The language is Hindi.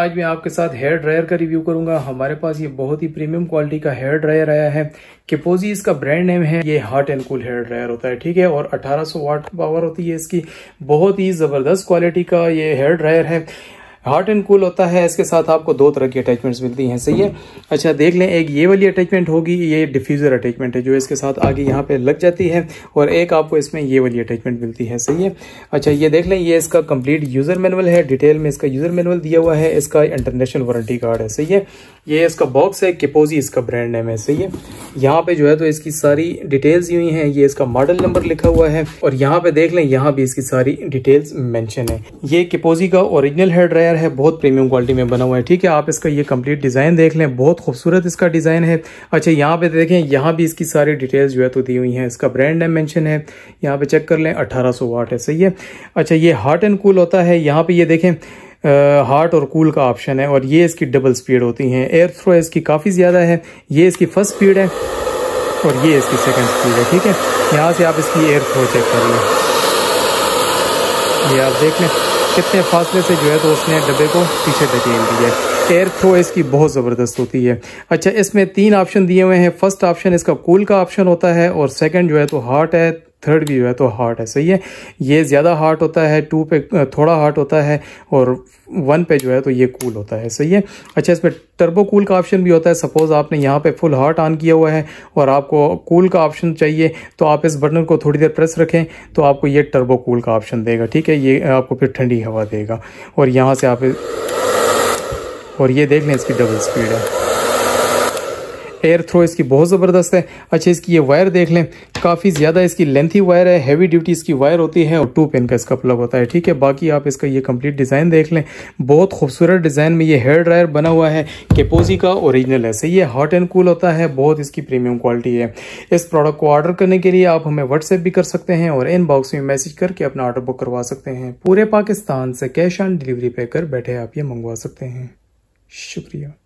आज मैं आपके साथ हेयर ड्रायर का रिव्यू करूंगा हमारे पास ये बहुत ही प्रीमियम क्वालिटी का हेयर ड्रायर आया है केपोजी इसका ब्रांड नेम है ये hot and cool hair dryer होता है ठीक है और 1800 वाट पावर होती है इसकी बहुत ही जबरदस्त क्वालिटी का ये हेयर ड्रायर है हॉट एंड कूल होता है इसके साथ आपको दो तरह की अटैचमेंट्स मिलती हैं सही है अच्छा देख लें एक ये वाली अटैचमेंट होगी ये डिफ्यूज़र अटैचमेंट है जो इसके साथ आगे यहाँ पे लग जाती है और एक आपको इसमें ये वाली अटैचमेंट मिलती है सही है अच्छा ये देख लें ये इसका कंप्लीट यूज़र मैनुअल है डिटेल में इसका यूज़र मैनुअल दिया हुआ है इसका इंटरनेशनल वारंटी कार्ड है सही है ये इसका बॉक्स है किपोजी इसका ब्रांड नेम है सही है यहाँ पे जो है तो इसकी सारी डिटेल्स हुई हैं ये इसका मॉडल नंबर लिखा हुआ है और यहाँ पे देख लें यहाँ भी इसकी सारी डिटेल्स मैंशन है ये किपोजी का ओरिजिनल हेड ड्रायर वायर है बहुत प्रीमियम क्वालिटी में बना हुआ है ठीक है आप इसका ये कंप्लीट डिज़ाइन देख लें बहुत खूबसूरत इसका डिज़ाइन है अच्छा यहाँ पे देखें यहाँ भी इसकी सारी डिटेल्स जो है तो दी हुई हैं इसका ब्रांड है मैंशन है यहाँ पे चेक कर लें अठारह वाट है सही है अच्छा ये हार्ट एंड कूल होता है यहाँ पर ये देखें हार्ट और कूल का ऑप्शन है और ये इसकी डबल स्पीड होती हैं एयर थ्रो इसकी काफ़ी ज़्यादा है ये इसकी फर्स्ट स्पीड है और ये इसकी सेकेंड स्पीड है ठीक है यहाँ से आप इसकी एयर थ्रो चेक कर लें ये आप देख लें कितने फासले से जो है तो उसने डब्बे को पीछे धकेल दिया एयर थ्रो इसकी बहुत ज़बरदस्त होती है अच्छा इसमें तीन ऑप्शन दिए हुए हैं फर्स्ट ऑप्शन इसका कूल का ऑप्शन होता है और सेकंड जो है तो हार्ट है थर्ड जो है तो हार्ट है सही है ये ज़्यादा हार्ट होता है टू पे थोड़ा हार्ट होता है और वन पे जो है तो ये कूल होता है सही है अच्छा इसमें टर्बो कूल का ऑप्शन भी होता है सपोज़ आपने यहाँ पे फुल हार्ट ऑन किया हुआ है और आपको कूल का ऑप्शन चाहिए तो आप इस बटन को थोड़ी देर प्रेस रखें तो आपको ये टर्बो कूल का ऑप्शन देगा ठीक है ये आपको फिर ठंडी हवा देगा और यहाँ से आप और ये देख लें इसकी डबल स्पीड है टेयर थ्रो इसकी बहुत ज़बरदस्त है अच्छा इसकी ये वायर देख लें काफ़ी ज़्यादा इसकी लेंथी वायर है हैवी ड्यूटी इसकी वायर होती है और टू पिन का इसका प्लग होता है ठीक है बाकी आप इसका ये कंप्लीट डिज़ाइन देख लें बहुत खूबसूरत डिज़ाइन में ये हेयर ड्रायर बना हुआ है केपोजी का ओरिजिनल है सही ये हॉट एंड कूल होता है बहुत इसकी प्रीमियम क्वालिटी है इस प्रोडक्ट को ऑर्डर करने के लिए आप हमें व्हाट्सएप भी कर सकते हैं और इनबॉक्स में मैसेज करके अपना ऑर्डर बुक करवा सकते हैं पूरे पाकिस्तान से कैश ऑन डिलीवरी पे कर बैठे आप ये मंगवा सकते हैं शुक्रिया